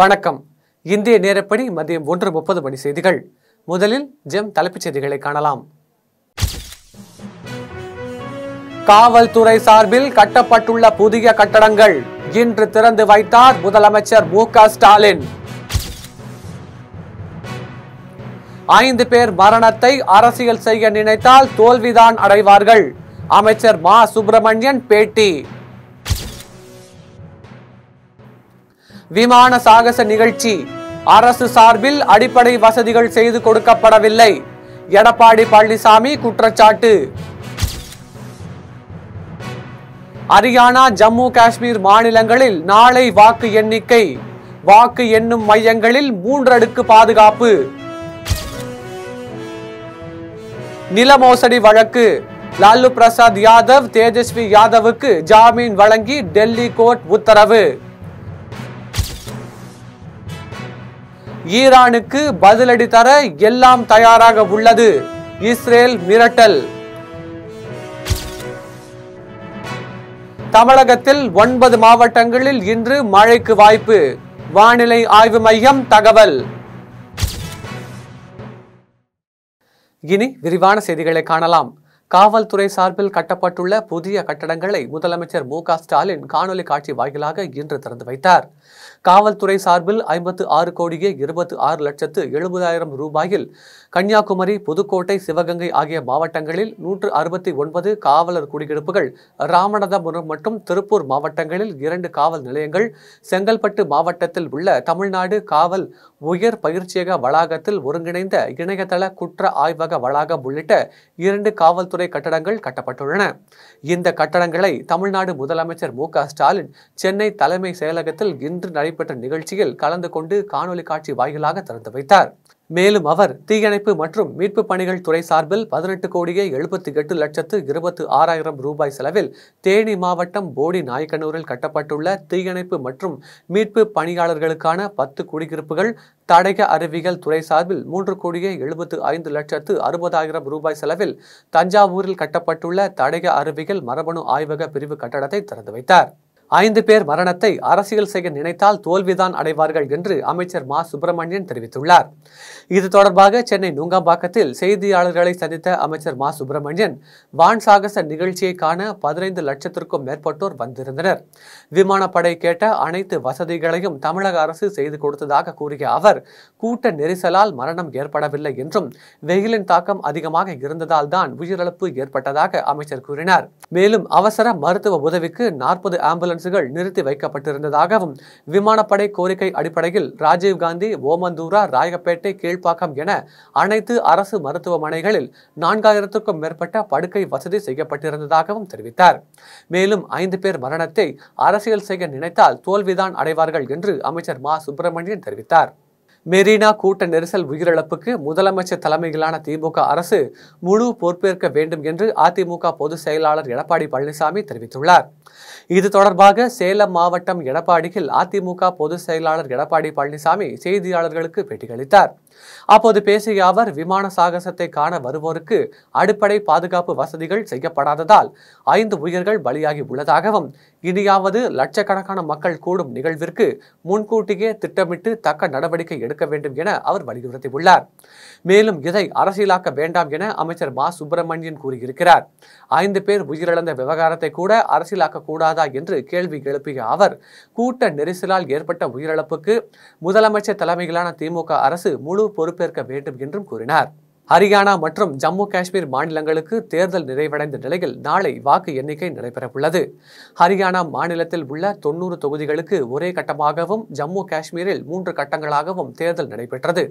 வணக்கம் இந்திய நேரப்படி மதியம் ஒன்று முப்பது மணி செய்திகள் முதலில் ஜெம் தலைப்புச் செய்திகளை காணலாம் காவல்துறை சார்பில் கட்டப்பட்டுள்ள புதிய கட்டடங்கள் இன்று திறந்து வைத்தார் முதலமைச்சர் மு க ஸ்டாலின் ஐந்து பேர் மரணத்தை அரசியல் செய்ய நினைத்தால் தோல்விதான் அடைவார்கள் அமைச்சர் மா சுப்பிரமணியன் பேட்டி விமான சாகச நிகழ்ச்சி அரசு சார்பில் அடிப்படை வசதிகள் செய்து கொடுக்கப்படவில்லை எடப்பாடி பழனிசாமி குற்றச்சாட்டு ஹரியானா ஜம்மு காஷ்மீர் மாநிலங்களில் நாளை வாக்கு எண்ணிக்கை வாக்கு எண்ணும் மையங்களில் மூன்றடுக்கு பாதுகாப்பு நில மோசடி வழக்கு லாலு பிரசாத் யாதவ் தேஜஸ்வி யாதவுக்கு ஜாமீன் வழங்கி டெல்லி கோர்ட் உத்தரவு ஈரானுக்கு பதிலடி தர எல்லாம் தயாராக உள்ளது இஸ்ரேல் மிரட்டல் தமிழகத்தில் ஒன்பது மாவட்டங்களில் இன்று மழைக்கு வாய்ப்பு வானிலை ஆய்வு மையம் தகவல் இனி விரிவான செய்திகளை காணலாம் காவல்துறை சார்பில் கட்டப்பட்டுள்ள புதிய கட்டடங்களை முதலமைச்சர் மு ஸ்டாலின் காணொலி காட்சி வாயிலாக இன்று திறந்து வைத்தார் காவல்துறை சார்பில் ஐம்பத்து ஆறு கோடியே இருபத்தி ஆறு லட்சத்து எழுபதாயிரம் ரூபாயில் கன்னியாகுமரி புதுக்கோட்டை சிவகங்கை ஆகிய மாவட்டங்களில் நூற்று அறுபத்தி ஒன்பது காவலர் குடியிருப்புகள் ராமநாதபுரம் மற்றும் திருப்பூர் மாவட்டங்களில் இரண்டு காவல் நிலையங்கள் செங்கல்பட்டு மாவட்டத்தில் உள்ள தமிழ்நாடு காவல் உயர் பயிற்சியக வளாகத்தில் ஒருங்கிணைந்த இணையதள குற்ற ஆய்வக வளாகம் உள்ளிட்ட இரண்டு காவல்துறை காவல்துறை கட்டடங்கள் கட்டப்பட்டுள்ளன இந்த கட்டடங்களை தமிழ்நாடு முதலமைச்சர் மு ஸ்டாலின் சென்னை தலைமை செயலகத்தில் இன்று நடைபெற்ற நிகழ்ச்சியில் கலந்து கொண்டு காணொலி காட்சி வாயிலாக திறந்து வைத்தார் மேலும் அவர் தீயணைப்பு மற்றும் மீட்பு பணிகள் துறை சார்பில் பதினெட்டு கோடியே எழுபத்தி எட்டு லட்சத்து இருபத்து ஆறாயிரம் ரூபாய் செலவில் தேனி மாவட்டம் போடி நாயக்கனூரில் கட்டப்பட்டுள்ள தீயணைப்பு மற்றும் மீட்பு பணியாளர்களுக்கான பத்து குடியிருப்புகள் தடய அறிவியல் துறை சார்பில் மூன்று கோடியே எழுபத்து ஐந்து லட்சத்து அறுபதாயிரம் ரூபாய் செலவில் தஞ்சாவூரில் கட்டப்பட்டுள்ள தடய அறிவியல் மரபணு ஆய்வக பிரிவு கட்டடத்தை திறந்து வைத்தார் ஐந்து பேர் மரணத்தை அரசியல் செய்ய நினைத்தால் தோல்விதான் அடைவார்கள் என்று அமைச்சர் மா சுப்பிரமணியன் தெரிவித்துள்ளார் இது தொடர்பாக சென்னை நுங்காம்பாக்கத்தில் செய்தியாளர்களை சந்தித்த அமைச்சர் மா சுப்பிரமணியன் வான் சாகச நிகழ்ச்சியை காண பதினைந்து லட்சத்திற்கும் மேற்பட்டோர் வந்திருந்தனர் விமானப்படை கேட்ட அனைத்து வசதிகளையும் தமிழக அரசு செய்து கொடுத்ததாக கூறிய அவர் கூட்ட நெரிசலால் மரணம் ஏற்படவில்லை என்றும் வெயிலின் தாக்கம் அதிகமாக இருந்ததால் தான் உயிரிழப்பு ஏற்பட்டதாக அமைச்சர் கூறினார் மேலும் அவசர மருத்துவ உதவிக்கு நாற்பது ஆம்புலன்ஸ் பேலன்ஸுகள் நிறுத்தி வைக்கப்பட்டிருந்ததாகவும் விமானப்படை கோரிக்கை அடிப்படையில் ராஜீவ்காந்தி ஓமந்தூரா ராயப்பேட்டை கீழ்ப்பாக்கம் என அனைத்து அரசு மருத்துவமனைகளில் நான்காயிரத்துக்கும் மேற்பட்ட படுக்கை வசதி செய்யப்பட்டிருந்ததாகவும் தெரிவித்தார் மேலும் ஐந்து பேர் மரணத்தை அரசியல் செய்ய நினைத்தால் தோல்விதான் அடைவார்கள் என்று அமைச்சர் மா சுப்பிரமணியன் தெரிவித்தார் மெரினா கூட்ட நெரிசல் உயிரிழப்புக்கு முதலமைச்சர் தலைமையிலான திமுக அரசு முழு பொறுப்பேற்க வேண்டும் என்று அதிமுக பொதுச் செயலாளர் எடப்பாடி பழனிசாமி தெரிவித்துள்ளார் இது தொடர்பாக சேலம் மாவட்டம் எடப்பாடியில் அதிமுக பொதுச் செயலாளர் எடப்பாடி பழனிசாமி செய்தியாளர்களுக்கு பேட்டியளித்தார் அப்போது பேசிய அவர் விமான சாகசத்தை காண வருவோருக்கு அடிப்படை பாதுகாப்பு வசதிகள் செய்யப்படாததால் ஐந்து உயிர்கள் பலியாகி உள்ளதாகவும் இனியாவது லட்சக்கணக்கான மக்கள் கூடும் நிகழ்விற்கு முன்கூட்டியே திட்டமிட்டு தக்க நடவடிக்கை எடுக்க வேண்டும் என அவர் வலியுறுத்தியுள்ளார் மேலும் இதை அரசியலாக்க வேண்டாம் என அமைச்சர் மா சுப்பிரமணியன் கூறியிருக்கிறார் ஐந்து பேர் உயிரிழந்த விவகாரத்தை கூட அரசியலாக்க கூடாதா என்று கேள்வி எழுப்பிய அவர் கூட்ட நெரிசலால் ஏற்பட்ட உயிரிழப்புக்கு முதலமைச்சர் தலைமையிலான திமுக அரசு முழு முழு பொறுப்பேற்க வேண்டும் என்றும் கூறினார் ஹரியானா மற்றும் ஜம்மு காஷ்மீர் மாநிலங்களுக்கு தேர்தல் நிறைவடைந்த நிலையில் நாளை வாக்கு எண்ணிக்கை நடைபெறவுள்ளது ஹரியானா மாநிலத்தில் உள்ள தொன்னூறு தொகுதிகளுக்கு ஒரே கட்டமாகவும் ஜம்மு காஷ்மீரில் மூன்று கட்டங்களாகவும் தேர்தல் நடைபெற்றது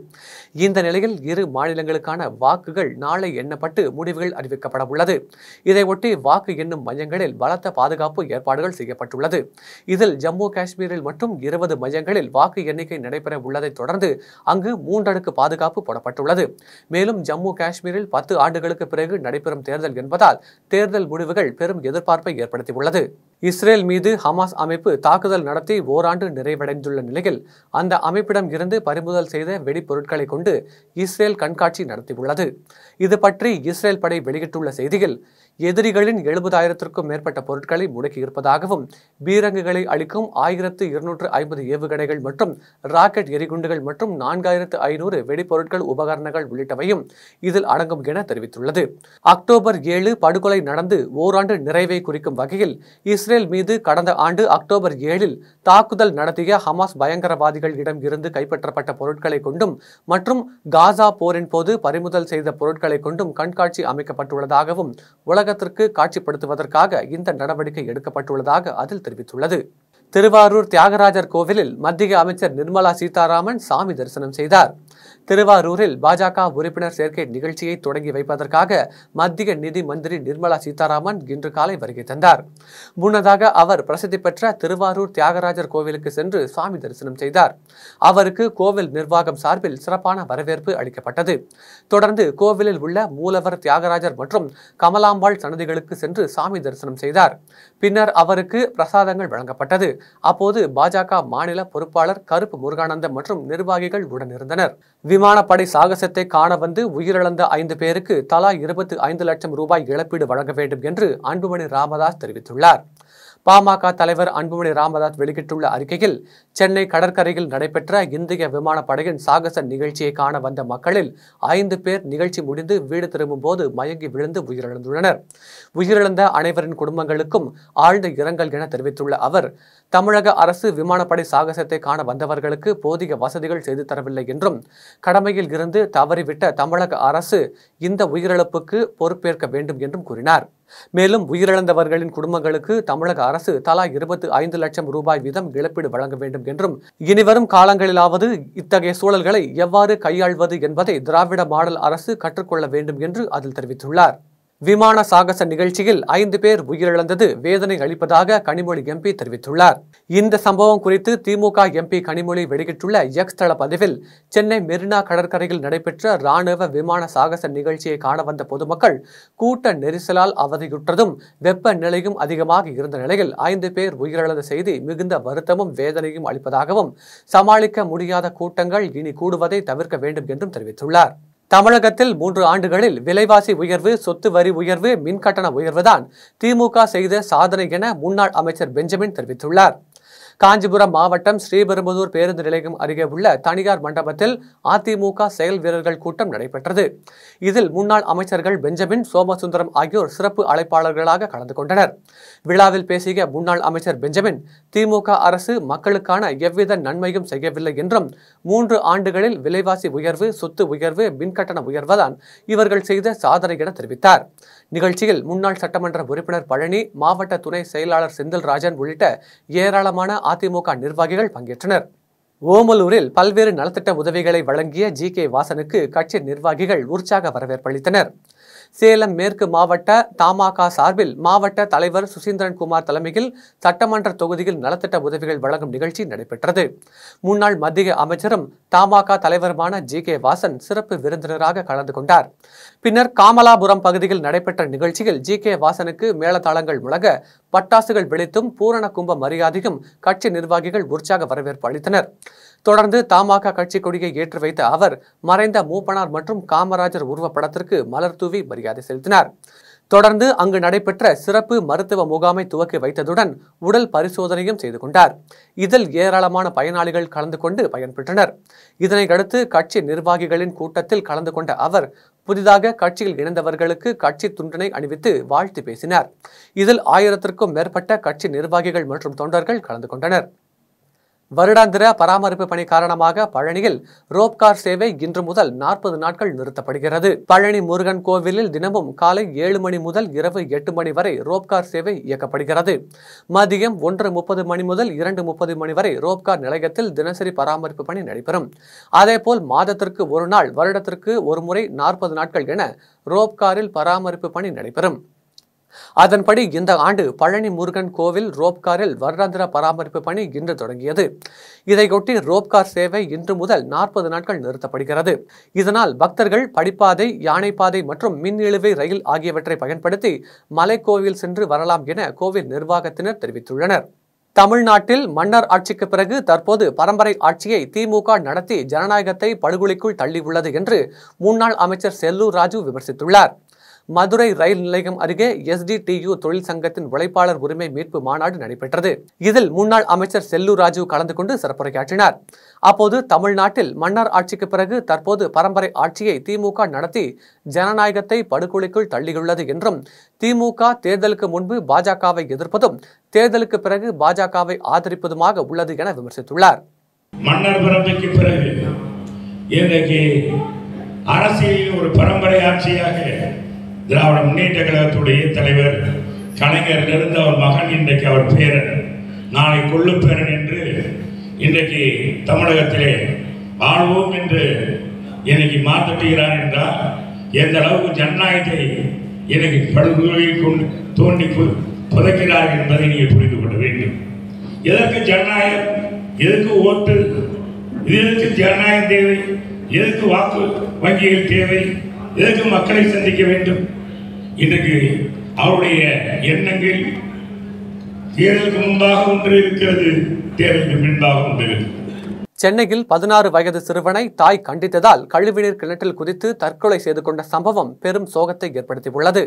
இந்த நிலையில் இரு மாநிலங்களுக்கான வாக்குகள் நாளை எண்ணப்பட்டு முடிவுகள் அறிவிக்கப்பட உள்ளது இதையொட்டி வாக்கு எண்ணும் மையங்களில் பலத்த பாதுகாப்பு ஏற்பாடுகள் செய்யப்பட்டுள்ளது இதில் ஜம்மு காஷ்மீரில் மட்டும் இருபது மையங்களில் வாக்கு எண்ணிக்கை நடைபெற உள்ளதை தொடர்ந்து அங்கு மூன்றடுக்கு பாதுகாப்பு போடப்பட்டுள்ளது மேலும் ஜம்மு காஷ்மீரில் பத்து ஆண்டுகளுக்கு பிறகு நடைபெறும் தேர்தல் என்பதால் தேர்தல் முடிவுகள் பெரும் எதிர்பார்ப்பை ஏற்படுத்தியுள்ளது இஸ்ரேல் மீது ஹமாஸ் அமைப்பு தாக்குதல் நடத்தி ஓராண்டு நிறைவடைந்துள்ள நிலையில் அந்த அமைப்பிடம் இருந்து பறிமுதல் செய்த வெடிப்பொருட்களை கொண்டு இஸ்ரேல் கண்காட்சி நடத்தியுள்ளது இது பற்றி இஸ்ரேல் படை வெளியிட்டுள்ள செய்தியில் எதிரிகளின் எழுபதாயிரத்திற்கும் மேற்பட்ட பொருட்களை முடக்கியிருப்பதாகவும் பீரங்குகளை அளிக்கும் ஆயிரத்து இருநூற்று ஐம்பது ஏவுகணைகள் மற்றும் ராக்கெட் எரிகுண்டுகள் மற்றும் நான்காயிரத்து ஐநூறு வெடிப்பொருட்கள் உபகரணங்கள் உள்ளிட்டவையும் இதில் அடங்கும் என தெரிவித்துள்ளது அக்டோபர் ஏழு படுகொலை நடந்து ஓராண்டு நிறைவை குறிக்கும் வகையில் இஸ்ரேல் மீது கடந்த ஆண்டு அக்டோபர் ஏழில் தாக்குதல் நடத்திய ஹமாஸ் பயங்கரவாதிகள் இடம் இருந்து கைப்பற்றப்பட்ட பொருட்களை கொண்டும் மற்றும் காசா போரின் போது பறிமுதல் செய்த பொருட்களை கொண்டும் கண்காட்சி அமைக்கப்பட்டுள்ளதாகவும் உலகத்திற்கு காட்சிப்படுத்துவதற்காக இந்த நடவடிக்கை எடுக்கப்பட்டுள்ளதாக அதில் தெரிவித்துள்ளது திருவாரூர் தியாகராஜர் கோவிலில் மத்திய அமைச்சர் நிர்மலா சீதாராமன் சாமி தரிசனம் செய்தார் திருவாரூரில் பாஜக உறுப்பினர் சேர்க்கை நிகழ்ச்சியை தொடங்கி வைப்பதற்காக மத்திய நிதி மந்திரி நிர்மலா சீதாராமன் இன்று காலை வருகை தந்தார் முன்னதாக அவர் பிரசித்தி பெற்ற திருவாரூர் தியாகராஜர் கோவிலுக்கு சென்று சாமி தரிசனம் செய்தார் அவருக்கு கோவில் நிர்வாகம் சார்பில் சிறப்பான வரவேற்பு அளிக்கப்பட்டது தொடர்ந்து கோவிலில் உள்ள மூலவர் தியாகராஜர் மற்றும் கமலாம்பாள் சன்னதிகளுக்கு சென்று சாமி தரிசனம் செய்தார் பின்னர் அவருக்கு பிரசாதங்கள் வழங்கப்பட்டது அப்போது பாஜக மாநில பொறுப்பாளர் கருப்பு முருகானந்தம் மற்றும் நிர்வாகிகள் உடனிருந்தனர் விமானப்படை சாகசத்தை காண வந்து உயிரிழந்த ஐந்து பேருக்கு தலா இருபத்தி ஐந்து லட்சம் ரூபாய் இழப்பீடு வழங்க வேண்டும் என்று அன்புமணி ராமதாஸ் தெரிவித்துள்ளார் பாமக தலைவர் அன்புமணி ராமதாஸ் வெளியிட்டுள்ள அறிக்கையில் சென்னை கடற்கரையில் நடைபெற்ற இந்திய விமானப்படையின் சாகச நிகழ்ச்சியை காண வந்த மக்களில் ஐந்து பேர் நிகழ்ச்சி முடிந்து வீடு திரும்பும் போது மயங்கி விழுந்து உயிரிழந்துள்ளனர் உயிரிழந்த அனைவரின் குடும்பங்களுக்கும் ஆழ்ந்த இரங்கல் என தெரிவித்துள்ள அவர் தமிழக அரசு விமானப்படை சாகசத்தை காண வந்தவர்களுக்கு போதிய வசதிகள் செய்து தரவில்லை என்றும் கடமையில் இருந்து தவறிவிட்ட தமிழக அரசு இந்த உயிரிழப்புக்கு பொறுப்பேற்க வேண்டும் என்றும் கூறினார் மேலும் உயிரிழந்தவர்களின் குடும்பங்களுக்கு தமிழக அரசு தலா இருபத்தி ஐந்து லட்சம் ரூபாய் வீதம் இழப்பீடு வழங்க வேண்டும் வேண்டும் என்றும் இனிவரும் காலங்களிலாவது இத்தகைய சூழல்களை எவ்வாறு கையாள்வது என்பதை திராவிட மாடல் அரசு கற்றுக்கொள்ள வேண்டும் என்று அதில் தெரிவித்துள்ளார் விமான சாகச நிகழ்ச்சியில் ஐந்து பேர் உயிரிழந்தது வேதனை அளிப்பதாக கனிமொழி எம்பி தெரிவித்துள்ளார் இந்த சம்பவம் குறித்து திமுக எம்பி கனிமொழி வெளியிட்டுள்ள எக்ஸ் தள பதிவில் சென்னை மெரினா கடற்கரையில் நடைபெற்ற ராணுவ விமான சாகச நிகழ்ச்சியை காண வந்த பொதுமக்கள் கூட்ட நெரிசலால் அவதியுற்றதும் வெப்ப நிலையும் அதிகமாக இருந்த நிலையில் ஐந்து பேர் உயிரிழந்த செய்தி மிகுந்த வருத்தமும் வேதனையும் அளிப்பதாகவும் சமாளிக்க முடியாத கூட்டங்கள் இனி கூடுவதை தவிர்க்க வேண்டும் என்றும் தெரிவித்துள்ளார் தமிழகத்தில் மூன்று ஆண்டுகளில் விலைவாசி உயர்வு சொத்து வரி உயர்வு மின்கட்டண உயர்வுதான் திமுக செய்த சாதனை என முன்னாள் அமைச்சர் பெஞ்சமின் தெரிவித்துள்ளார் காஞ்சிபுரம் மாவட்டம் ஸ்ரீபெரும்புதூர் பேருந்து நிலையம் அருகே உள்ள தனியார் மண்டபத்தில் அதிமுக செயல் வீரர்கள் கூட்டம் நடைபெற்றது இதில் முன்னாள் அமைச்சர்கள் பெஞ்சமின் சோமசுந்தரம் ஆகியோர் சிறப்பு அழைப்பாளர்களாக கலந்து கொண்டனர் விழாவில் பேசிய முன்னாள் அமைச்சர் பெஞ்சமின் திமுக அரசு மக்களுக்கான எவ்வித நன்மையும் செய்யவில்லை என்றும் மூன்று ஆண்டுகளில் விலைவாசி உயர்வு சொத்து உயர்வு மின்கட்டண உயர்வுதான் இவர்கள் செய்த சாதனை என தெரிவித்தார் நிகழ்ச்சியில் முன்னாள் சட்டமன்ற உறுப்பினர் பழனி மாவட்ட துணை செயலாளர் செந்தில்ராஜன் உள்ளிட்ட ஏராளமான அதிமுக நிர்வாகிகள் பங்கேற்றனர் ஓமலூரில் பல்வேறு நலத்திட்ட உதவிகளை வழங்கிய ஜி கே வாசனுக்கு கட்சி நிர்வாகிகள் உற்சாக வரவேற்பளித்தனர் சேலம் மேற்கு மாவட்ட தமாக சார்பில் மாவட்ட தலைவர் சுசீந்திரன் குமார் தலைமையில் சட்டமன்ற தொகுதியில் நலத்திட்ட உதவிகள் வழங்கும் நிகழ்ச்சி நடைபெற்றது முன்னாள் மத்திய அமைச்சரும் தமாக தலைவருமான ஜி கே வாசன் சிறப்பு விருந்தினராக கலந்து கொண்டார் பின்னர் காமலாபுரம் பகுதியில் நடைபெற்ற நிகழ்ச்சியில் ஜி கே வாசனுக்கு மேளதாளங்கள் முழங்க பட்டாசுகள் வெளித்தும் பூரண கும்ப மரியாதையும் கட்சி நிர்வாகிகள் உற்சாக வரவேற்பு அளித்தனர் தொடர்ந்து தமாக கட்சி கொடியை ஏற்றி வைத்த அவர் மறைந்த மூப்பனார் மற்றும் காமராஜர் உருவப்படத்திற்கு மலர் தூவி மரியாதை செலுத்தினார் தொடர்ந்து அங்கு நடைபெற்ற சிறப்பு மருத்துவ முகாமை துவக்கி வைத்ததுடன் உடல் பரிசோதனையும் செய்து கொண்டார் இதில் ஏராளமான பயனாளிகள் கலந்து கொண்டு பயன்பெற்றனர் இதனையடுத்து கட்சி நிர்வாகிகளின் கூட்டத்தில் கலந்து கொண்ட அவர் புதிதாக கட்சியில் இணைந்தவர்களுக்கு கட்சி துண்டனை அணிவித்து வாழ்த்து பேசினார் இதில் ஆயிரத்திற்கும் மேற்பட்ட கட்சி நிர்வாகிகள் மற்றும் தொண்டர்கள் கலந்து கொண்டனர் வருடாந்திர பராமரிப்பு பணி காரணமாக பழனியில் ரோப் கார் சேவை இன்று முதல் நாற்பது நாட்கள் நிறுத்தப்படுகிறது பழனி முருகன் கோவிலில் தினமும் காலை ஏழு மணி முதல் இரவு எட்டு மணி வரை ரோப் கார் சேவை இயக்கப்படுகிறது மதியம் ஒன்று முப்பது மணி முதல் இரண்டு முப்பது மணி வரை ரோப் கார் நிலையத்தில் தினசரி பராமரிப்பு பணி நடைபெறும் அதேபோல் மாதத்திற்கு ஒரு நாள் வருடத்திற்கு ஒரு முறை நாற்பது நாட்கள் என ரோப் காரில் பராமரிப்பு பணி நடைபெறும் அதன்படி இந்த ஆண்டு பழனி முருகன் கோவில் ரோப்காரில் வருடாந்திர பராமரிப்பு பணி இன்று தொடங்கியது இதையொட்டி ரோப்கார் சேவை இன்று முதல் நாற்பது நாட்கள் நிறுத்தப்படுகிறது இதனால் பக்தர்கள் படிப்பாதை யானைப்பாதை மற்றும் மின் இழுவை ரயில் ஆகியவற்றை பயன்படுத்தி மலைக்கோவில் சென்று வரலாம் என கோவில் நிர்வாகத்தினர் தெரிவித்துள்ளனர் தமிழ்நாட்டில் மன்னர் ஆட்சிக்கு பிறகு தற்போது பரம்பரை ஆட்சியை திமுக நடத்தி ஜனநாயகத்தை படுகொலைக்குள் தள்ளியுள்ளது என்று முன்னாள் அமைச்சர் செல்லூர் ராஜு விமர்சித்துள்ளார் மதுரை ரயில் நிலையம் அருகே எஸ்டிடியு தொழில் சங்கத்தின் உழைப்பாளர் உரிமை மீட்பு மாநாடு நடைபெற்றது இதில் முன்னாள் அமைச்சர் செல்லூர் ராஜீவ் கலந்து கொண்டு சிறப்புரையாற்றினார் அப்போது தமிழ்நாட்டில் மன்னர் ஆட்சிக்கு பிறகு தற்போது பரம்பரை ஆட்சியை திமுக நடத்தி ஜனநாயகத்தை படுகொலைக்குள் தள்ளியுள்ளது என்றும் திமுக தேர்தலுக்கு முன்பு பாஜகவை எதிர்ப்பதும் தேர்தலுக்கு பிறகு பாஜகவை ஆதரிப்பதுமாக உள்ளது என விமர்சித்துள்ளார் அரசியலில் ஒரு பரம்பரை ஆட்சியாக திராவிட முன்னேற்ற கழகத்துடைய தலைவர் கலைஞர் இருந்த அவர் மகன் இன்றைக்கு அவர் பேரன் நாளை கொள்ளு பேரன் என்று இன்றைக்கு தமிழகத்திலே வாழ்வோம் என்று இன்னைக்கு மாற்றப்படுகிறார் என்றால் எந்த அளவுக்கு ஜனநாயகத்தை இன்னைக்கு படுகொலை கொண்டு தோண்டி புதைக்கிறார்கள் என்பதை நீங்கள் புரிந்து கொள்ள வேண்டும் எதற்கு ஜனநாயகம் எதற்கு ஓட்டு எதற்கு ஜனநாயகம் தேவை எதற்கு வாக்கு வங்கிகள் தேவை எதற்கு மக்களை சந்திக்க வேண்டும் இன்றைக்கு அவருடைய எண்ணங்கள் தேர்தலுக்கு முன்பாக ஒன்று இருக்கிறது தேர்தலுக்கு முன்பாக ஒன்று சென்னையில் பதினாறு வயது சிறுவனை தாய் கண்டித்ததால் கழிவுநீர் கிணற்றில் குதித்து தற்கொலை செய்து கொண்ட சம்பவம் பெரும் சோகத்தை ஏற்படுத்தியுள்ளது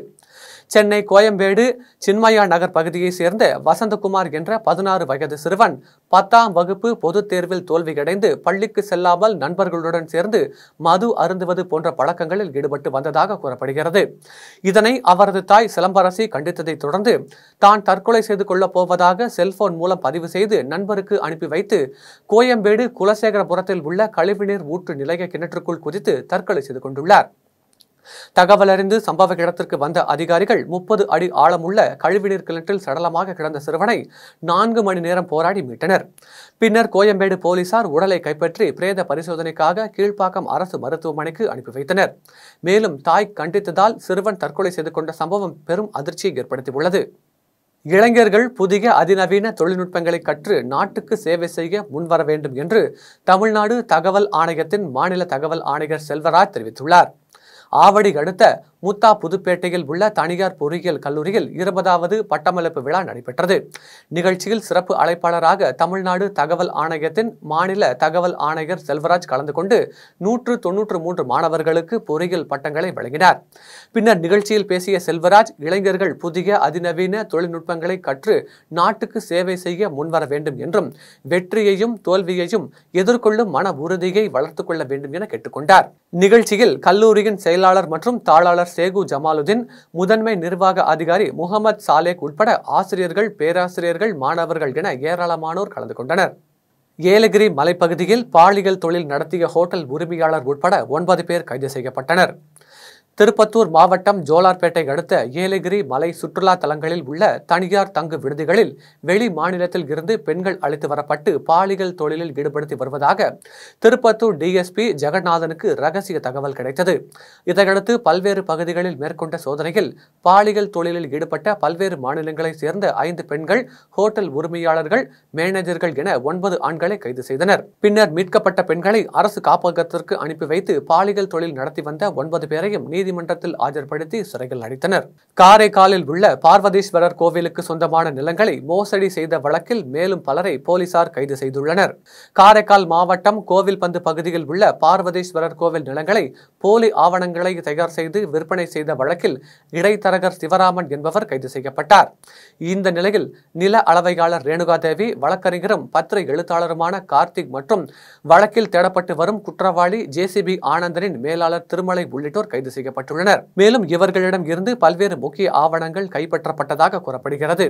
சென்னை கோயம்பேடு சின்மயா நகர் பகுதியை சேர்ந்த வசந்தகுமார் என்ற பதினாறு வயது சிறுவன் பத்தாம் வகுப்பு பொதுத் தேர்வில் தோல்வியடைந்து பள்ளிக்கு செல்லாமல் நண்பர்களுடன் சேர்ந்து மது அருந்துவது போன்ற பழக்கங்களில் ஈடுபட்டு வந்ததாக கூறப்படுகிறது இதனை அவரது தாய் சிலம்பரசி கண்டித்ததைத் தொடர்ந்து தான் தற்கொலை செய்து கொள்ளப் போவதாக செல்போன் மூலம் பதிவு செய்து நண்பருக்கு அனுப்பி வைத்து கோயம்பேடு குலசேகரபுரத்தில் உள்ள கழிவுநீர் ஊற்று நிலைய கிணற்றுக்குள் குதித்து தற்கொலை செய்து கொண்டுள்ளார் தகவல் அறிந்து சம்பவ இடத்திற்கு வந்த அதிகாரிகள் முப்பது அடி ஆழமுள்ள கழிவுநீர் கிணற்றில் சடலமாக கிடந்த சிறுவனை நான்கு மணி நேரம் போராடி மீட்டனர் பின்னர் கோயம்பேடு போலீசார் உடலை கைப்பற்றி பிரேத பரிசோதனைக்காக கீழ்ப்பாக்கம் அரசு மருத்துவமனைக்கு அனுப்பி வைத்தனர் மேலும் தாய் கண்டித்ததால் சிறுவன் தற்கொலை செய்து கொண்ட சம்பவம் பெரும் அதிர்ச்சியை ஏற்படுத்தியுள்ளது இளைஞர்கள் புதிய அதிநவீன தொழில்நுட்பங்களை கற்று நாட்டுக்கு சேவை செய்ய முன்வர வேண்டும் என்று தமிழ்நாடு தகவல் ஆணையத்தின் மாநில தகவல் ஆணையர் செல்வராஜ் தெரிவித்துள்ளார் ஆவடி கடுத்த முத்தா புதுப்பேட்டையில் உள்ள தனியார் பொறியியல் கல்லூரியில் இருபதாவது பட்டமளிப்பு விழா நடைபெற்றது நிகழ்ச்சியில் சிறப்பு அழைப்பாளராக தமிழ்நாடு தகவல் ஆணையத்தின் மாநில தகவல் ஆணையர் செல்வராஜ் கலந்து கொண்டு நூற்று தொன்னூற்று மூன்று மாணவர்களுக்கு பொறியியல் பட்டங்களை வழங்கினார் பின்னர் நிகழ்ச்சியில் பேசிய செல்வராஜ் இளைஞர்கள் புதிய அதிநவீன தொழில்நுட்பங்களை கற்று நாட்டுக்கு சேவை செய்ய முன்வர வேண்டும் என்றும் வெற்றியையும் தோல்வியையும் எதிர்கொள்ளும் மன உறுதியை வளர்த்துக் கொள்ள வேண்டும் என கேட்டுக்கொண்டார் நிகழ்ச்சியில் கல்லூரியின் செயலாளர் மற்றும் தாளாளர் சேகு ஜமாலுதீன் முதன்மை நிர்வாக அதிகாரி முகமது சாலேக் உட்பட ஆசிரியர்கள் பேராசிரியர்கள் மாணவர்கள் என ஏராளமானோர் கலந்து கொண்டனர் ஏலகிரி மலைப்பகுதியில் பாலியல் தொழில் நடத்திய ஹோட்டல் உரிமையாளர் உட்பட ஒன்பது பேர் கைது செய்யப்பட்டனர் திருப்பத்தூர் மாவட்டம் ஜோலார்பேட்டை அடுத்த ஏலகிரி மலை சுற்றுலா தலங்களில் உள்ள தனியார் தங்கு விடுதிகளில் வெளி மாநிலத்தில் இருந்து பெண்கள் அழைத்து வரப்பட்டு பாலியல் தொழிலில் ஈடுபடுத்தி வருவதாக திருப்பத்தூர் டிஎஸ்பி ஜெகநாதனுக்கு ரகசிய தகவல் கிடைத்தது இதையடுத்து பல்வேறு பகுதிகளில் மேற்கொண்ட சோதனையில் பாலியல் தொழிலில் ஈடுபட்ட பல்வேறு மாநிலங்களைச் சேர்ந்த ஐந்து பெண்கள் ஹோட்டல் உரிமையாளர்கள் மேனேஜர்கள் என ஒன்பது ஆண்களை கைது செய்தனர் பின்னர் மீட்கப்பட்ட பெண்களை அரசு காப்பகத்திற்கு அனுப்பி வைத்து பாலியல் தொழில் நடத்தி வந்த ஒன்பது பேரையும் நீதி நீதிமன்றத்தில் ஆஜர்படுத்தி சிறையில் அடித்தனர் காரைக்காலில் உள்ள பார்வதீஸ்வரர் கோவிலுக்கு சொந்தமான நிலங்களை மோசடி செய்த வழக்கில் மேலும் பலரை போலீசார் கைது செய்துள்ளனர் காரைக்கால் மாவட்டம் கோவில் பந்து பகுதியில் உள்ள பார்வதீஸ்வரர் கோவில் நிலங்களை போலி ஆவணங்களை தயார் செய்து விற்பனை செய்த வழக்கில் இடைத்தரகர் சிவராமன் என்பவர் கைது செய்யப்பட்டார் இந்த நிலையில் நில அளவையாளர் ரேணுகாதேவி வழக்கறிஞரும் பத்திர எழுத்தாளருமான கார்த்திக் மற்றும் வழக்கில் தேடப்பட்டு வரும் குற்றவாளி ஜேசிபி ஆனந்தனின் மேலாளர் திருமலை உள்ளிட்டோர் கைது செய்யப்பட்டனர் செய்யப்பட்டுள்ளனர் மேலும் இவர்களிடம் இருந்து பல்வேறு முக்கிய ஆவணங்கள் கைப்பற்றப்பட்டதாக கூறப்படுகிறது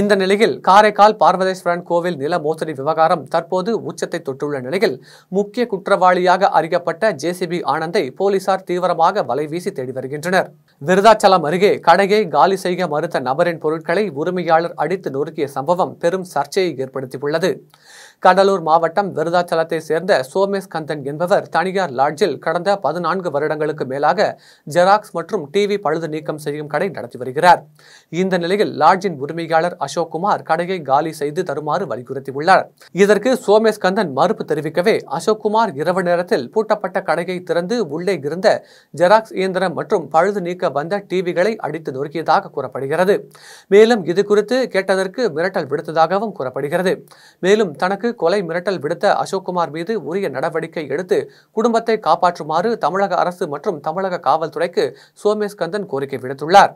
இந்த நிலையில் காரைக்கால் பார்வதேஸ்வரன் கோவில் நில மோசடி விவகாரம் தற்போது உச்சத்தை தொட்டுள்ள நிலையில் முக்கிய குற்றவாளியாக அறியப்பட்ட ஜேசிபி ஆனந்தை போலீசார் தீவிரமாக வலைவீசி தேடி வருகின்றனர் விருதாச்சலம் அருகே கடையை காலி செய்ய மறுத்த நபரின் பொருட்களை உரிமையாளர் அடித்து நொறுக்கிய சம்பவம் பெரும் சர்ச்சையை ஏற்படுத்தியுள்ளது கடலூர் மாவட்டம் விருதாச்சலத்தை சேர்ந்த சோமேஷ் கந்தன் என்பவர் தனியார் லாட்ஜில் கடந்த பதினான்கு வருடங்களுக்கு மேலாக ஜெராக்ஸ் மற்றும் டிவி பழுது நீக்கம் செய்யும் கடை நடத்தி வருகிறார் இந்த நிலையில் லாட்ஜின் உரிமையாளர் அசோக்குமார் கடையை காலி செய்து தருமாறு வலியுறுத்தியுள்ளார் இதற்கு சோமேஸ்கந்தன் மறுப்பு தெரிவிக்கவே அசோக்குமார் இரவு நேரத்தில் பூட்டப்பட்ட கடையை திறந்து உள்ளே இருந்த ஜெராக்ஸ் இயந்திரம் மற்றும் பழுது நீக்க வந்த டிவிகளை அடித்து நொறுக்கியதாக கூறப்படுகிறது மேலும் இதுகுறித்து கேட்டதற்கு மிரட்டல் விடுத்ததாகவும் கூறப்படுகிறது மேலும் தனக்கு கொலை மிரட்டல் விடுத்த அசோக்குமார் மீது உரிய நடவடிக்கை எடுத்து குடும்பத்தை காப்பாற்றுமாறு தமிழக அரசு மற்றும் தமிழக காவல் காவல்துறைக்கு சோமேஸ்கந்தன் கோரிக்கை விடுத்துள்ளார்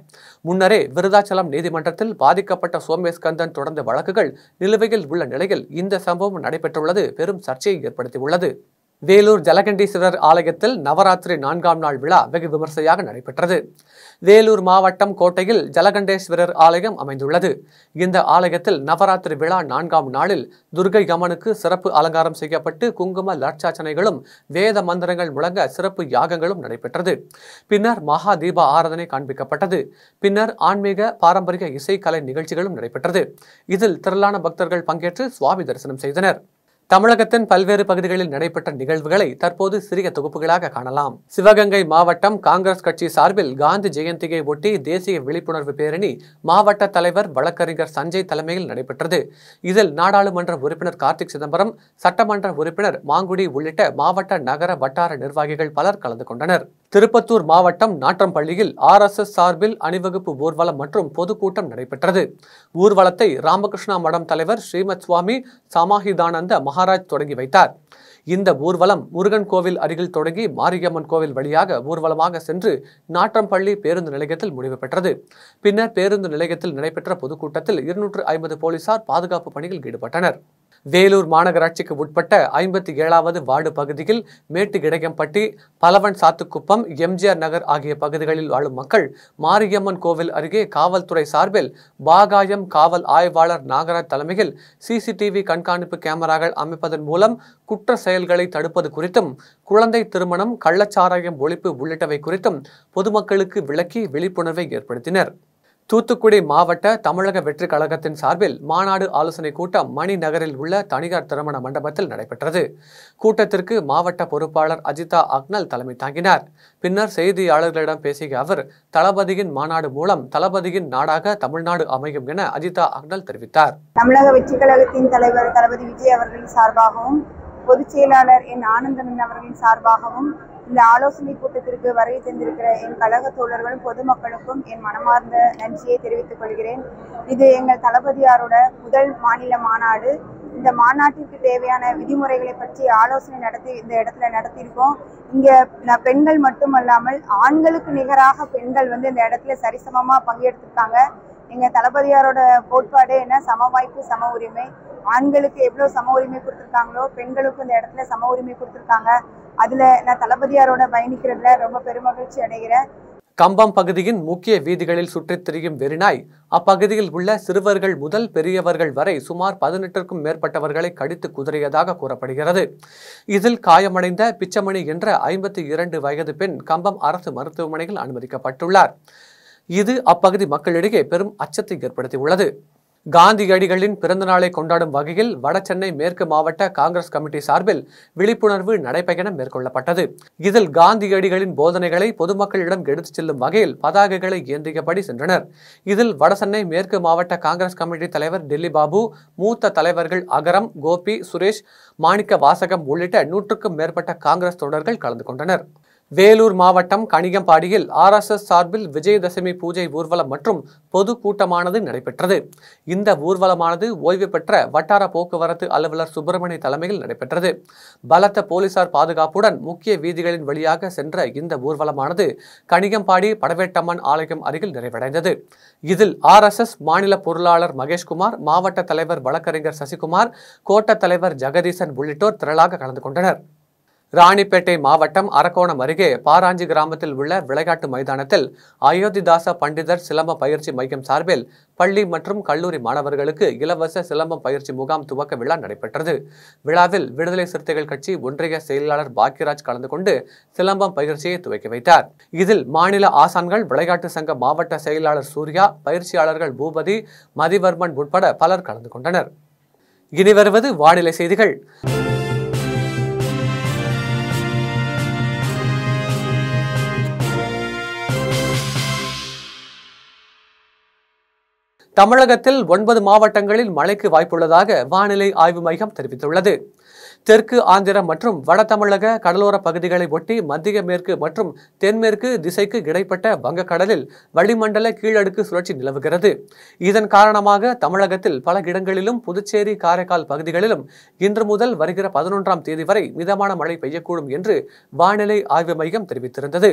முன்னரே விருதாச்சலம் நீதிமன்றத்தில் பாதிக்கப்பட்ட சோமேஸ்கந்தன் தொடர்ந்த வழக்குகள் நிலுவையில் உள்ள நிலையில் இந்த சம்பவம் நடைபெற்றுள்ளது பெரும் சர்ச்சையை ஏற்படுத்தியுள்ளது வேலூர் ஜலகண்டீஸ்வரர் ஆலயத்தில் நவராத்திரி நான்காம் நாள் விழா வெகு விமர்சையாக நடைபெற்றது வேலூர் மாவட்டம் கோட்டையில் ஜலகண்டேஸ்வரர் ஆலயம் அமைந்துள்ளது இந்த ஆலயத்தில் நவராத்திரி விழா நான்காம் நாளில் துர்கை கமனுக்கு சிறப்பு அலங்காரம் செய்யப்பட்டு குங்கும லட்சாச்சனைகளும் வேத மந்திரங்கள் முழங்க சிறப்பு யாகங்களும் நடைபெற்றது பின்னர் மகா தீப ஆராதனை காண்பிக்கப்பட்டது பின்னர் ஆன்மீக பாரம்பரிய இசைக்கலை நிகழ்ச்சிகளும் நடைபெற்றது இதில் திரளான பக்தர்கள் பங்கேற்று சுவாமி தரிசனம் செய்தனர் தமிழகத்தின் பல்வேறு பகுதிகளில் நடைபெற்ற நிகழ்வுகளை தற்போது சிறிய தொகுப்புகளாக காணலாம் சிவகங்கை மாவட்டம் காங்கிரஸ் கட்சி சார்பில் காந்தி ஜெயந்தியை ஒட்டி தேசிய விழிப்புணர்வு பேரணி மாவட்ட தலைவர் வழக்கறிஞர் சஞ்சய் தலைமையில் நடைபெற்றது இதில் நாடாளுமன்ற உறுப்பினர் கார்த்திக் சிதம்பரம் சட்டமன்ற உறுப்பினர் மாங்குடி உள்ளிட்ட மாவட்ட நகர வட்டார நிர்வாகிகள் பலர் கலந்து கொண்டனர் திருப்பத்தூர் மாவட்டம் நாற்றம்பள்ளியில் ஆர்எஸ்எஸ் சார்பில் அணிவகுப்பு ஊர்வலம் மற்றும் பொதுக்கூட்டம் நடைபெற்றது ஊர்வலத்தை ராமகிருஷ்ணா மடம் தலைவர் ஸ்ரீமத் சுவாமி சமாஹிதானந்த மகாராஜ் தொடங்கி வைத்தார் இந்த ஊர்வலம் முருகன் கோவில் அருகில் தொடங்கி மாரியம்மன் கோவில் வழியாக ஊர்வலமாக சென்று நாற்றம்பள்ளி பேருந்து நிலையத்தில் முடிவு பெற்றது பின்னர் பேருந்து நிலையத்தில் நடைபெற்ற பொதுக்கூட்டத்தில் இருநூற்று ஐம்பது போலீசார் பாதுகாப்பு பணியில் ஈடுபட்டனர் வேலூர் மாநகராட்சிக்கு உட்பட்ட ஐம்பத்தி ஏழாவது வார்டு பகுதியில் மேட்டு இடையம்பட்டி பலவன் சாத்துக்குப்பம் எம்ஜிஆர் நகர் ஆகிய பகுதிகளில் வாழும் மக்கள் மாரியம்மன் கோவில் அருகே காவல்துறை சார்பில் பாகாயம் காவல் ஆய்வாளர் நாகராஜ் தலைமையில் சிசிடிவி கண்காணிப்பு கேமராக்கள் அமைப்பதன் மூலம் குற்ற செயல்களை தடுப்பது குறித்தும் குழந்தை திருமணம் கள்ளச்சாராயம் ஒழிப்பு உள்ளிட்டவை குறித்தும் பொதுமக்களுக்கு விளக்கி விழிப்புணர்வை ஏற்படுத்தினர் தூத்துக்குடி மாவட்ட தமிழக வெற்றிக் கழகத்தின் சார்பில் மாநாடு ஆலோசனைக் கூட்டம் மணி நகரில் உள்ள தனியார் திருமண மண்டபத்தில் நடைபெற்றது கூட்டத்திற்கு மாவட்ட பொறுப்பாளர் அஜிதா அக்னல் தலைமை தாங்கினார் பின்னர் செய்தியாளர்களிடம் பேசிய அவர் தளபதியின் மாநாடு மூலம் தளபதியின் நாடாக தமிழ்நாடு அமையும் என அஜிதா அக்னல் தெரிவித்தார் தமிழக வெற்றிக் கழகத்தின் தலைவர் தளபதி விஜய் அவர்களின் சார்பாகவும் பொதுச் செயலாளர் என் ஆனந்தனன் அவர்களின் சார்பாகவும் இந்த ஆலோசனை கூட்டத்திற்கு வருகை தந்திருக்கிற என் கழக தோழர்களும் பொதுமக்களுக்கும் என் மனமார்ந்த நன்றியை தெரிவித்துக் கொள்கிறேன் இது எங்கள் தளபதியாரோட முதல் மாநில மாநாடு இந்த மாநாட்டிற்கு தேவையான விதிமுறைகளை பற்றி ஆலோசனை நடத்தி இந்த இடத்துல நடத்தியிருக்கோம் இங்கே பெண்கள் மட்டுமல்லாமல் ஆண்களுக்கு நிகராக பெண்கள் வந்து இந்த இடத்துல சரிசமமாக பங்கெடுத்திருக்காங்க எங்கள் தளபதியாரோட கோட்பாடு என்ன சம வாய்ப்பு சம உரிமை ஆண்களுக்கு எவ்வளவு சம உரிமை கொடுத்துருக்காங்களோ பெண்களுக்கு இந்த இடத்துல சம உரிமை கொடுத்துருக்காங்க அதுல நான் தளபதியாரோட பயணிக்கிறதுல ரொம்ப பெருமகிழ்ச்சி அடைகிறேன் கம்பம் பகுதியின் முக்கிய வீதிகளில் சுற்றித் திரியும் வெறிநாய் அப்பகுதியில் உள்ள சிறுவர்கள் முதல் பெரியவர்கள் வரை சுமார் பதினெட்டிற்கும் மேற்பட்டவர்களை கடித்து குதறியதாக கூறப்படுகிறது இதில் காயமடைந்த பிச்சமணி என்ற ஐம்பத்தி இரண்டு வயது பெண் கம்பம் அரசு மருத்துவமனையில் அனுமதிக்கப்பட்டுள்ளார் இது அப்பகுதி மக்களிடையே பெரும் அச்சத்தை ஏற்படுத்தியுள்ளது காந்தியடிகளின் பிறந்த நாளை கொண்டாடும் வகையில் வடசென்னை மேற்கு மாவட்ட காங்கிரஸ் கமிட்டி சார்பில் விழிப்புணர்வு நடைபயணம் மேற்கொள்ளப்பட்டது இதில் காந்தியடிகளின் போதனைகளை பொதுமக்களிடம் எடுத்துச் செல்லும் வகையில் பதாகைகளை ஏந்தியபடி சென்றனர் இதில் வடசென்னை மேற்கு மாவட்ட காங்கிரஸ் கமிட்டி தலைவர் டெல்லி பாபு மூத்த தலைவர்கள் அகரம் கோபி சுரேஷ் மாணிக்க வாசகம் உள்ளிட்ட நூற்றுக்கும் மேற்பட்ட காங்கிரஸ் தொண்டர்கள் கலந்து கொண்டனர் வேலூர் மாவட்டம் கணிகம்பாடியில் ஆர்எஸ்எஸ் சார்பில் விஜயதசமி பூஜை ஊர்வலம் மற்றும் பொதுக்கூட்டமானது நடைபெற்றது இந்த ஊர்வலமானது ஓய்வு பெற்ற வட்டார போக்குவரத்து அலுவலர் சுப்பிரமணிய தலைமையில் நடைபெற்றது பலத்த போலீசார் பாதுகாப்புடன் முக்கிய வீதிகளின் வழியாக சென்ற இந்த ஊர்வலமானது கணிகம்பாடி படவேட்டம்மன் ஆலயம் அருகில் நிறைவடைந்தது இதில் ஆர்எஸ்எஸ் மாநில பொருளாளர் மகேஷ்குமார் மாவட்ட தலைவர் வழக்கறிஞர் சசிகுமார் கோட்ட தலைவர் ஜெகதீசன் உள்ளிட்டோர் திரளாக கலந்து கொண்டனர் ராணிப்பேட்டை மாவட்டம் அரக்கோணம் அருகே பாராஞ்சி கிராமத்தில் உள்ள விளையாட்டு மைதானத்தில் அயோத்திதாச பண்டிதர் சிலம்ப பயிற்சி மையம் சார்பில் பள்ளி மற்றும் கல்லூரி மாணவர்களுக்கு இலவச சிலம்பம் பயிற்சி முகாம் துவக்க விழா நடைபெற்றது விழாவில் விடுதலை சிறுத்தைகள் கட்சி ஒன்றிய செயலாளர் பாக்யராஜ் கலந்து கொண்டு சிலம்பம் பயிற்சியை துவக்கி வைத்தார் இதில் மாநில ஆசான்கள் விளையாட்டு சங்க மாவட்ட செயலாளர் சூர்யா பயிற்சியாளர்கள் பூபதி மதிவர்மன் உட்பட பலர் கலந்து கொண்டனர் இனி வருவது வானிலை செய்திகள் தமிழகத்தில் ஒன்பது மாவட்டங்களில் மழைக்கு வாய்ப்புள்ளதாக வானிலை ஆய்வு மையம் தெரிவித்துள்ளது தெற்கு ஆந்திரம் மற்றும் வட தமிழக கடலோர பகுதிகளை ஒட்டி மத்திய மேற்கு மற்றும் தென்மேற்கு திசைக்கு இடைப்பட்ட வங்கக்கடலில் வளிமண்டல கீழடுக்கு சுழற்சி நிலவுகிறது இதன் காரணமாக தமிழகத்தில் பல இடங்களிலும் புதுச்சேரி காரைக்கால் பகுதிகளிலும் இன்று முதல் வருகிற பதினொன்றாம் தேதி வரை மிதமான மழை பெய்யக்கூடும் என்று வானிலை ஆய்வு மையம் தெரிவித்திருந்தது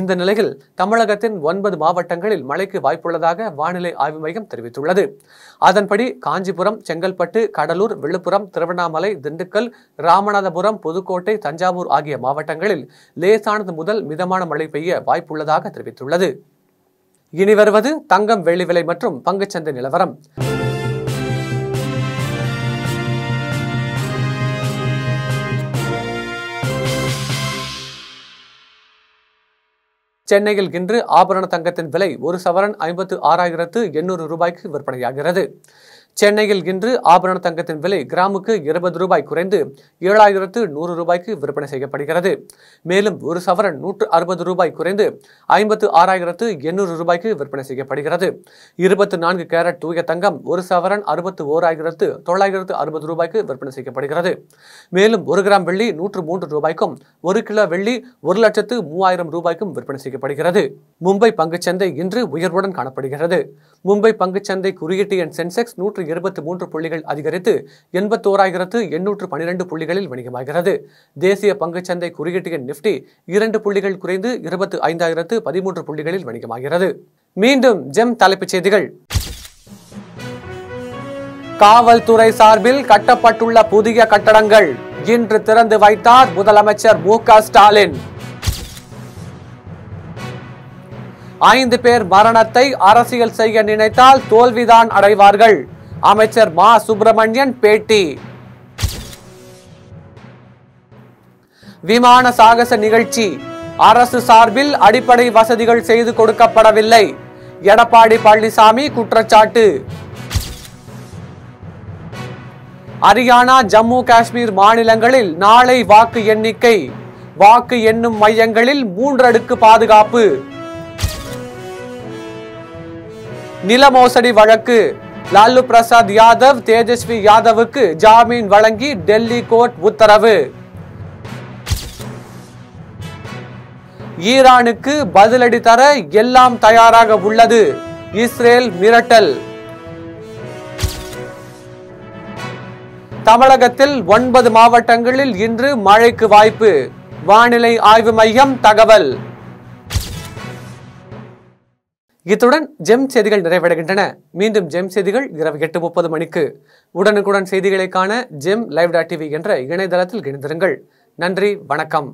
இந்த நிலையில் தமிழகத்தின் ஒன்பது மாவட்டங்களில் மழைக்கு வாய்ப்புள்ளதாக வானிலை ஆய்வு மையம் தெரிவித்துள்ளது அதன்படி காஞ்சிபுரம் செங்கல்பட்டு கடலூர் விழுப்புரம் திருவண்ணாமலை திண்டுக்கல் ராமநாதபுரம் புதுக்கோட்டை தஞ்சாவூர் ஆகிய மாவட்டங்களில் லேசானது முதல் மிதமான மழை பெய்ய வாய்ப்புள்ளதாக தெரிவித்துள்ளது இனி வருவது தங்கம் வெள்ளி விலை மற்றும் பங்குச்சந்தை நிலவரம் சென்னையில் இன்று ஆபரண தங்கத்தின் விலை ஒரு சவரன் ஐம்பத்து ஆறாயிரத்து எண்ணூறு ரூபாய்க்கு விற்பனையாகிறது சென்னையில் இன்று ஆபரண தங்கத்தின் விலை கிராமுக்கு இருபது ரூபாய் குறைந்து ஏழாயிரத்து நூறு ரூபாய்க்கு விற்பனை செய்யப்படுகிறது மேலும் ஒரு சவரன் நூற்று அறுபது ரூபாய் குறைந்து ஐம்பத்து ஆறாயிரத்து எண்ணூறு ரூபாய்க்கு விற்பனை செய்யப்படுகிறது இருபத்து நான்கு கேரட் தூய தங்கம் ஒரு சவரன் அறுபத்து ஓராயிரத்து தொள்ளாயிரத்து அறுபது ரூபாய்க்கு விற்பனை செய்யப்படுகிறது மேலும் ஒரு கிராம் வெள்ளி நூற்று மூன்று ரூபாய்க்கும் ஒரு கிலோ வெள்ளி ஒரு லட்சத்து மூவாயிரம் ரூபாய்க்கும் விற்பனை செய்யப்படுகிறது மும்பை பங்குச்சந்தை இன்று உயர்வுடன் காணப்படுகிறது மும்பை பங்குச்சந்தை குறியீட்டு எண் சென்செக்ஸ் நூற்று இருபத்தி மூன்று புள்ளிகள் அதிகரித்து எண்பத்தோராயிரத்து எண்ணூற்று பனிரெண்டு புள்ளிகளில் வணிகமாகிறது தேசிய பங்குச்சந்தை குறியீட்டு நிப்டி இரண்டு புள்ளிகள் குறைந்து இருபத்து ஐந்தாயிரத்து பதிமூன்று புள்ளிகளில் வணிகமாகிறது மீண்டும் ஜெம் தலைப்புச் செய்திகள் காவல்துறை சார்பில் கட்டப்பட்டுள்ள புதிய கட்டடங்கள் இன்று திறந்து வைத்தார் முதலமைச்சர் மு ஸ்டாலின் ஐந்து பேர் மரணத்தை அரசியல் செய்ய நினைத்தால் தோல்விதான் அடைவார்கள் அமைச்சர் மா சுப்பிரமணியன் பேட்டி விமான சாகச நிகழ்ச்சி அரசு சார்பில் அடிப்படை வசதிகள் செய்து கொடுக்கப்படவில்லை எடப்பாடி பழனிசாமி குற்றச்சாட்டு ஹரியானா ஜம்மு காஷ்மீர் மாநிலங்களில் நாளை வாக்கு எண்ணிக்கை வாக்கு எண்ணும் மையங்களில் மூன்றடுக்கு பாதுகாப்பு நில மோசடி வழக்கு லாலு பிரசாத் யாதவ் தேஜஸ்வி யாதவுக்கு ஜாமீன் வழங்கி டெல்லி கோர்ட் உத்தரவு ஈரானுக்கு பதிலடி தர எல்லாம் தயாராக உள்ளது இஸ்ரேல் மிரட்டல் தமிழகத்தில் ஒன்பது மாவட்டங்களில் இன்று மழைக்கு வாய்ப்பு வானிலை ஆய்வு மையம் தகவல் இத்துடன் ஜெம் செய்திகள் நிறைவடைகின்றன மீண்டும் ஜெம் செய்திகள் இரவு எட்டு முப்பது மணிக்கு உடனுக்குடன் செய்திகளை காண ஜெம் லைவ் டாட் டிவி என்ற இணையதளத்தில் இணைந்திருங்கள் நன்றி வணக்கம்